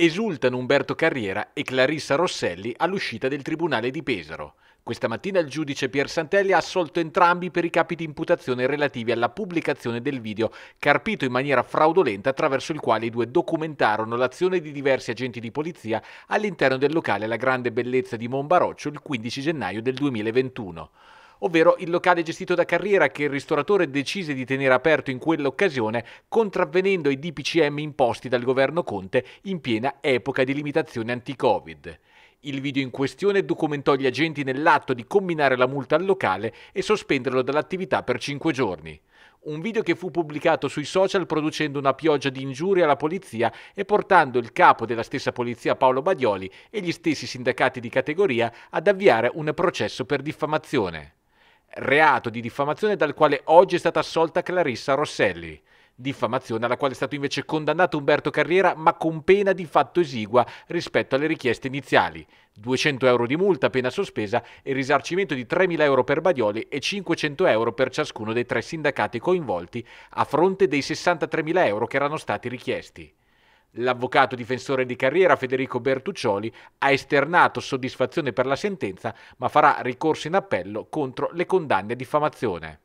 Esultano Umberto Carriera e Clarissa Rosselli all'uscita del Tribunale di Pesaro. Questa mattina il giudice Pier Santelli ha assolto entrambi per i capi di imputazione relativi alla pubblicazione del video carpito in maniera fraudolenta attraverso il quale i due documentarono l'azione di diversi agenti di polizia all'interno del locale La Grande Bellezza di Monbaroccio il 15 gennaio del 2021 ovvero il locale gestito da Carriera che il ristoratore decise di tenere aperto in quell'occasione contravvenendo ai DPCM imposti dal governo Conte in piena epoca di limitazione anti-Covid. Il video in questione documentò gli agenti nell'atto di combinare la multa al locale e sospenderlo dall'attività per 5 giorni. Un video che fu pubblicato sui social producendo una pioggia di ingiurie alla polizia e portando il capo della stessa polizia Paolo Badioli e gli stessi sindacati di categoria ad avviare un processo per diffamazione reato di diffamazione dal quale oggi è stata assolta Clarissa Rosselli. Diffamazione alla quale è stato invece condannato Umberto Carriera, ma con pena di fatto esigua rispetto alle richieste iniziali. 200 euro di multa, appena sospesa e risarcimento di 3.000 euro per Badioli e 500 euro per ciascuno dei tre sindacati coinvolti, a fronte dei 63.000 euro che erano stati richiesti. L'avvocato difensore di carriera Federico Bertuccioli ha esternato soddisfazione per la sentenza, ma farà ricorso in appello contro le condanne a diffamazione.